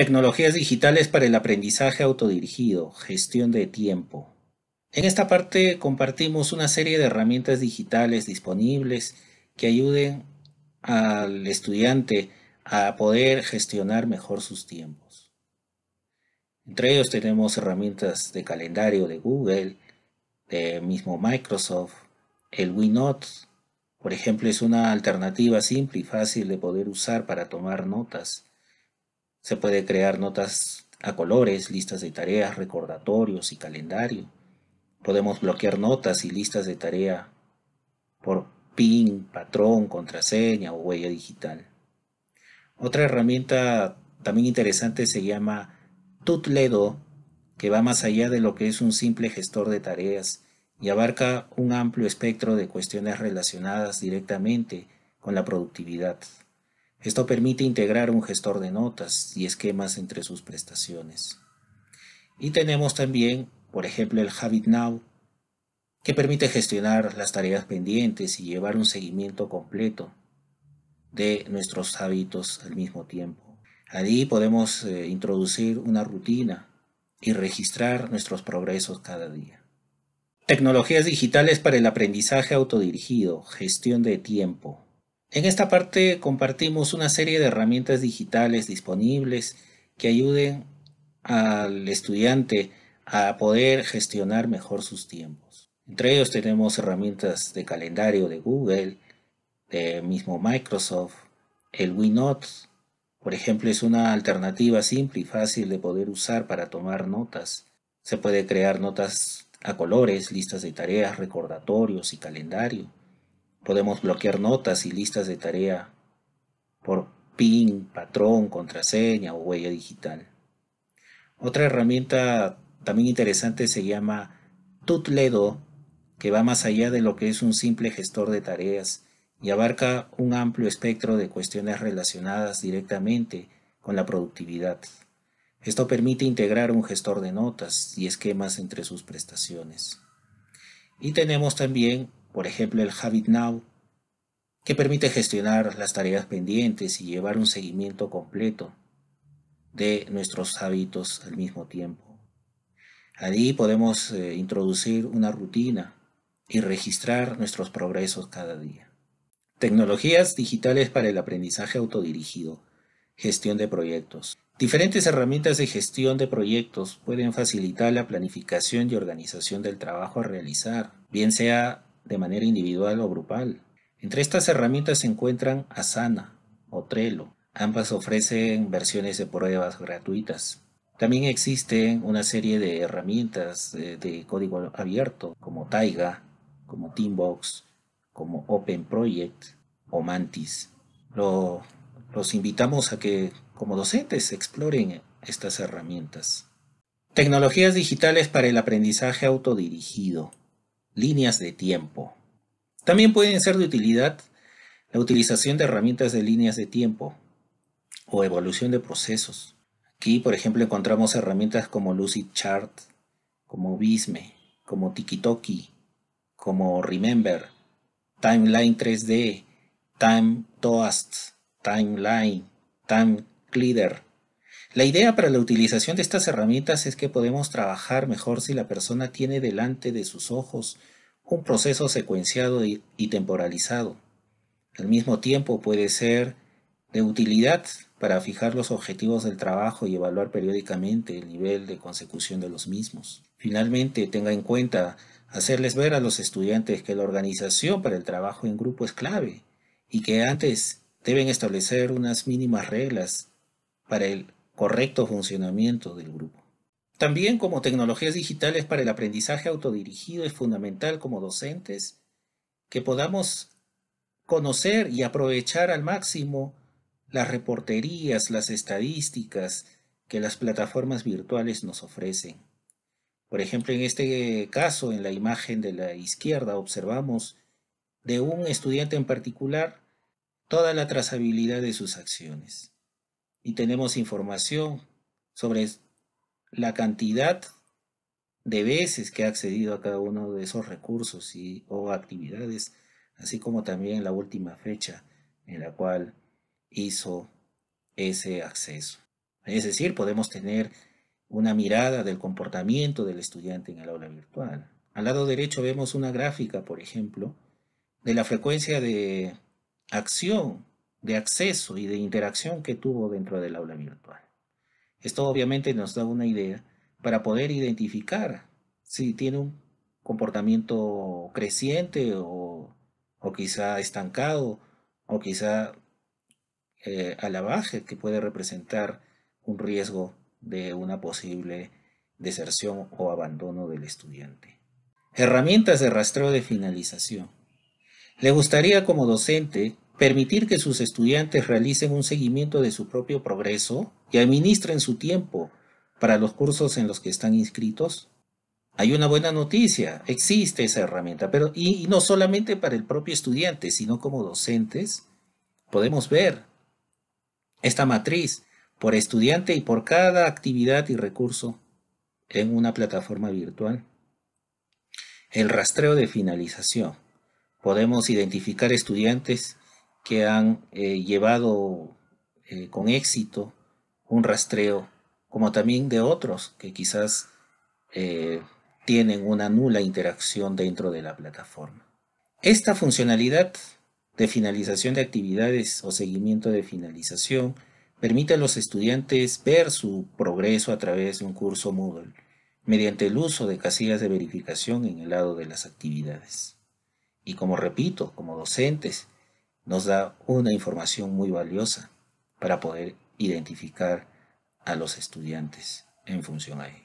Tecnologías digitales para el aprendizaje autodirigido, gestión de tiempo. En esta parte compartimos una serie de herramientas digitales disponibles que ayuden al estudiante a poder gestionar mejor sus tiempos. Entre ellos tenemos herramientas de calendario de Google, de mismo Microsoft, el WeNote, por ejemplo, es una alternativa simple y fácil de poder usar para tomar notas se puede crear notas a colores, listas de tareas, recordatorios y calendario. Podemos bloquear notas y listas de tarea por PIN, patrón, contraseña o huella digital. Otra herramienta también interesante se llama Tutledo, que va más allá de lo que es un simple gestor de tareas y abarca un amplio espectro de cuestiones relacionadas directamente con la productividad. Esto permite integrar un gestor de notas y esquemas entre sus prestaciones. Y tenemos también, por ejemplo, el Habit Now, que permite gestionar las tareas pendientes y llevar un seguimiento completo de nuestros hábitos al mismo tiempo. Allí podemos eh, introducir una rutina y registrar nuestros progresos cada día. Tecnologías digitales para el aprendizaje autodirigido, gestión de tiempo, en esta parte compartimos una serie de herramientas digitales disponibles que ayuden al estudiante a poder gestionar mejor sus tiempos. Entre ellos tenemos herramientas de calendario de Google, de mismo Microsoft, el WeNote, por ejemplo, es una alternativa simple y fácil de poder usar para tomar notas. Se puede crear notas a colores, listas de tareas, recordatorios y calendario. Podemos bloquear notas y listas de tarea por PIN, patrón, contraseña o huella digital. Otra herramienta también interesante se llama Tutledo, que va más allá de lo que es un simple gestor de tareas y abarca un amplio espectro de cuestiones relacionadas directamente con la productividad. Esto permite integrar un gestor de notas y esquemas entre sus prestaciones. Y tenemos también por ejemplo el Habit Now, que permite gestionar las tareas pendientes y llevar un seguimiento completo de nuestros hábitos al mismo tiempo. Allí podemos eh, introducir una rutina y registrar nuestros progresos cada día. Tecnologías digitales para el aprendizaje autodirigido, gestión de proyectos. Diferentes herramientas de gestión de proyectos pueden facilitar la planificación y organización del trabajo a realizar, bien sea de manera individual o grupal. Entre estas herramientas se encuentran Asana o Trello. Ambas ofrecen versiones de pruebas gratuitas. También existen una serie de herramientas de, código abierto como Taiga, como Teambox, como Open Project o Mantis. los invitamos a que como docentes exploren estas herramientas. Tecnologías digitales para el aprendizaje autodirigido líneas de tiempo. También pueden ser de utilidad la utilización de herramientas de líneas de tiempo o evolución de procesos. Aquí, por ejemplo, encontramos herramientas como Lucidchart, Chart, como Visme, como Tikitoki, como Remember, Timeline 3D, Time Toast, Timeline, Time Cleader, la idea para la utilización de estas herramientas es que podemos trabajar mejor si la persona tiene delante de sus ojos un proceso secuenciado y temporalizado. Al mismo tiempo puede ser de utilidad para fijar los objetivos del trabajo y evaluar periódicamente el nivel de consecución de los mismos. Finalmente, tenga en cuenta hacerles ver a los estudiantes que la organización para el trabajo en grupo es clave y que antes deben establecer unas mínimas reglas para el correcto funcionamiento del grupo. También como tecnologías digitales para el aprendizaje autodirigido es fundamental como docentes que podamos conocer y aprovechar al máximo las reporterías, las estadísticas que las plataformas virtuales nos ofrecen. Por ejemplo, en este caso, en la imagen de la izquierda, observamos de un estudiante en particular toda la trazabilidad de sus acciones y tenemos información sobre la cantidad de veces que ha accedido a cada uno de esos recursos y, o actividades, así como también la última fecha en la cual hizo ese acceso. Es decir, podemos tener una mirada del comportamiento del estudiante en el aula virtual. Al lado derecho vemos una gráfica, por ejemplo, de la frecuencia de acción de acceso y de interacción que tuvo dentro del aula virtual. Esto obviamente nos da una idea para poder identificar si tiene un comportamiento creciente o, quizá estancado o quizá eh, a la baja que puede representar un riesgo de una posible deserción o abandono del estudiante. Herramientas de rastreo de finalización. Le gustaría como docente permitir que sus estudiantes realicen un seguimiento de su propio progreso y administren su tiempo para los cursos en los que están inscritos? Hay una buena noticia, existe esa herramienta, pero y, y no solamente para el propio estudiante, sino como docentes, podemos ver esta matriz por estudiante y por cada actividad y recurso en una plataforma virtual. El rastreo de finalización. Podemos identificar estudiantes que han eh, llevado eh, con éxito un rastreo, como también de otros que quizás eh, tienen una nula interacción dentro de la plataforma. Esta funcionalidad de finalización de actividades o seguimiento de finalización permite a los estudiantes ver su progreso a través de un curso Moodle mediante el uso de casillas de verificación en el lado de las actividades. Y como repito, como docentes, nos da una información muy valiosa para poder identificar a los estudiantes en función a ello.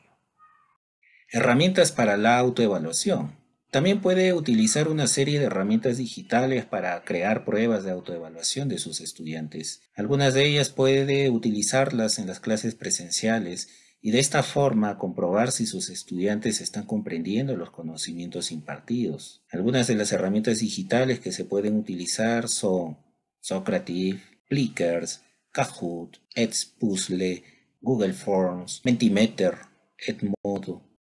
Herramientas para la autoevaluación. También puede utilizar una serie de herramientas digitales para crear pruebas de autoevaluación de sus estudiantes. Algunas de ellas puede utilizarlas en las clases presenciales y de esta forma comprobar si sus estudiantes están comprendiendo los conocimientos impartidos. Algunas de las herramientas digitales que se pueden utilizar son Socrative, Plickers, Kahoot, Edspuzzle, Google Forms, Mentimeter, Edmodo,